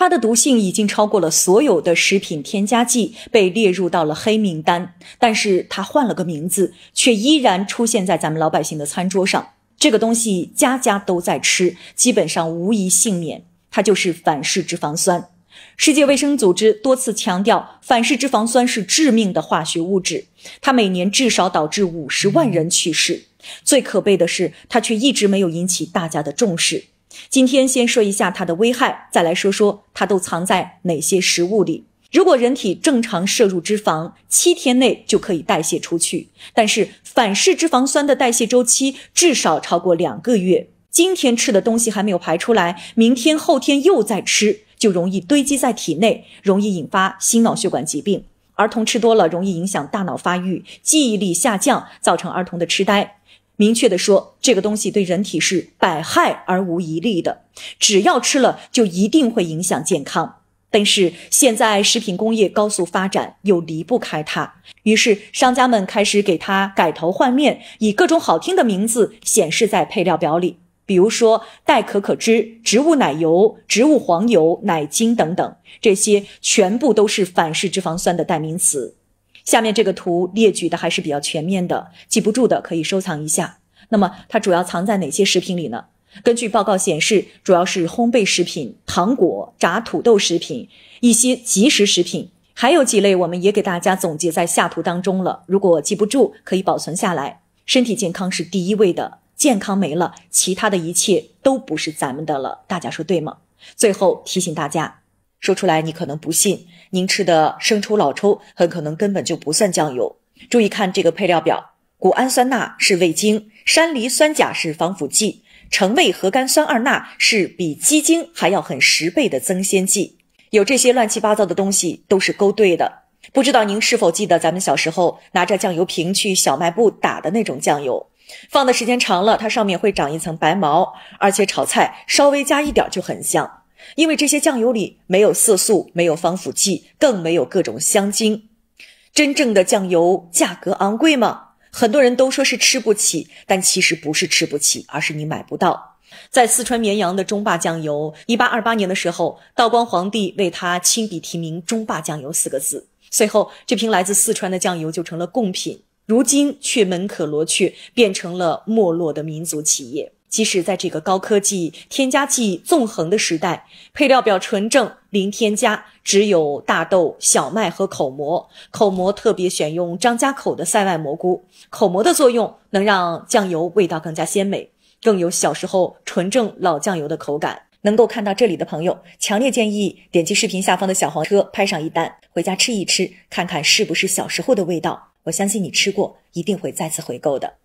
它的毒性已经超过了所有的食品添加剂，被列入到了黑名单。但是它换了个名字，却依然出现在咱们老百姓的餐桌上。这个东西家家都在吃，基本上无一幸免。它就是反式脂肪酸。世界卫生组织多次强调，反式脂肪酸是致命的化学物质，它每年至少导致五十万人去世。最可悲的是，它却一直没有引起大家的重视。今天先说一下它的危害，再来说说它都藏在哪些食物里。如果人体正常摄入脂肪，七天内就可以代谢出去，但是反式脂肪酸的代谢周期至少超过两个月。今天吃的东西还没有排出来，明天后天又在吃，就容易堆积在体内，容易引发心脑血管疾病。儿童吃多了容易影响大脑发育，记忆力下降，造成儿童的痴呆。明确的说，这个东西对人体是百害而无一利的，只要吃了就一定会影响健康。但是现在食品工业高速发展，又离不开它，于是商家们开始给它改头换面，以各种好听的名字显示在配料表里，比如说代可可脂、植物奶油、植物黄油、奶精等等，这些全部都是反式脂肪酸的代名词。下面这个图列举的还是比较全面的，记不住的可以收藏一下。那么它主要藏在哪些食品里呢？根据报告显示，主要是烘焙食品、糖果、炸土豆食品、一些即食食品，还有几类我们也给大家总结在下图当中了。如果记不住，可以保存下来。身体健康是第一位的，健康没了，其他的一切都不是咱们的了。大家说对吗？最后提醒大家。说出来你可能不信，您吃的生抽、老抽很可能根本就不算酱油。注意看这个配料表，谷氨酸钠是味精，山梨酸钾是防腐剂，橙味核苷酸二钠是比鸡精还要狠十倍的增鲜剂。有这些乱七八糟的东西，都是勾兑的。不知道您是否记得咱们小时候拿着酱油瓶去小卖部打的那种酱油，放的时间长了，它上面会长一层白毛，而且炒菜稍微加一点就很香。因为这些酱油里没有色素，没有防腐剂，更没有各种香精。真正的酱油价格昂贵吗？很多人都说是吃不起，但其实不是吃不起，而是你买不到。在四川绵阳的中坝酱油，一八二八年的时候，道光皇帝为他亲笔题名“中坝酱油”四个字，随后这瓶来自四川的酱油就成了贡品。如今却门可罗雀，变成了没落的民族企业。即使在这个高科技添加剂纵横的时代，配料表纯正，零添加，只有大豆、小麦和口蘑。口蘑特别选用张家口的塞外蘑菇。口蘑的作用能让酱油味道更加鲜美，更有小时候纯正老酱油的口感。能够看到这里的朋友，强烈建议点击视频下方的小黄车，拍上一单，回家吃一吃，看看是不是小时候的味道。我相信你吃过，一定会再次回购的。